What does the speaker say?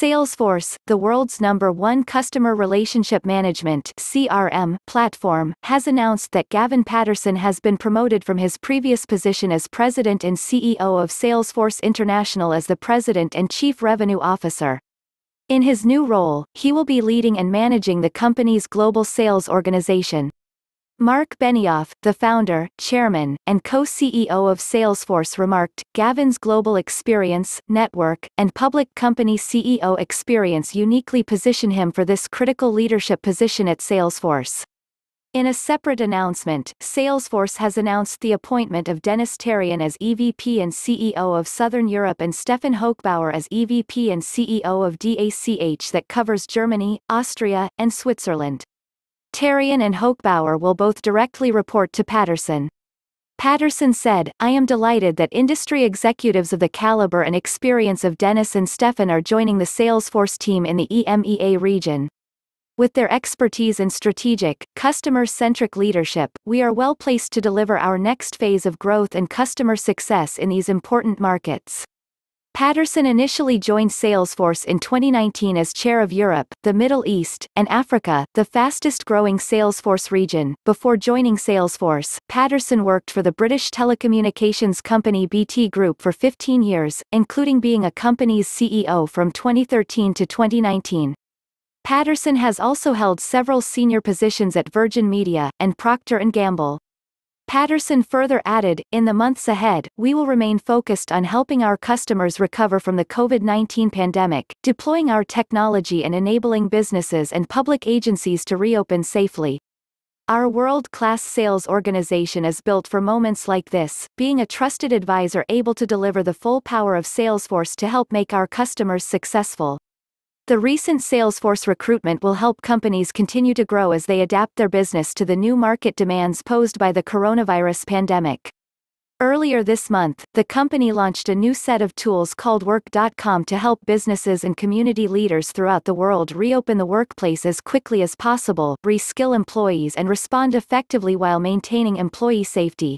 Salesforce, the world's number one customer relationship management CRM platform, has announced that Gavin Patterson has been promoted from his previous position as president and CEO of Salesforce International as the president and chief revenue officer. In his new role, he will be leading and managing the company's global sales organization. Mark Benioff, the founder, chairman, and co-CEO of Salesforce remarked, Gavin's global experience, network, and public company CEO experience uniquely position him for this critical leadership position at Salesforce. In a separate announcement, Salesforce has announced the appointment of Dennis Tarian as EVP and CEO of Southern Europe and Stefan Hochbauer as EVP and CEO of DACH that covers Germany, Austria, and Switzerland. Tarion and Hochbauer will both directly report to Patterson. Patterson said, I am delighted that industry executives of the caliber and experience of Dennis and Stefan are joining the Salesforce team in the EMEA region. With their expertise in strategic, customer centric leadership, we are well placed to deliver our next phase of growth and customer success in these important markets. Patterson initially joined Salesforce in 2019 as chair of Europe, the Middle East, and Africa, the fastest growing Salesforce region. Before joining Salesforce, Patterson worked for the British telecommunications company BT Group for 15 years, including being a company's CEO from 2013 to 2019. Patterson has also held several senior positions at Virgin Media and Procter & Gamble. Patterson further added, in the months ahead, we will remain focused on helping our customers recover from the COVID-19 pandemic, deploying our technology and enabling businesses and public agencies to reopen safely. Our world-class sales organization is built for moments like this, being a trusted advisor able to deliver the full power of Salesforce to help make our customers successful. The recent Salesforce recruitment will help companies continue to grow as they adapt their business to the new market demands posed by the coronavirus pandemic. Earlier this month, the company launched a new set of tools called Work.com to help businesses and community leaders throughout the world reopen the workplace as quickly as possible, reskill employees, and respond effectively while maintaining employee safety.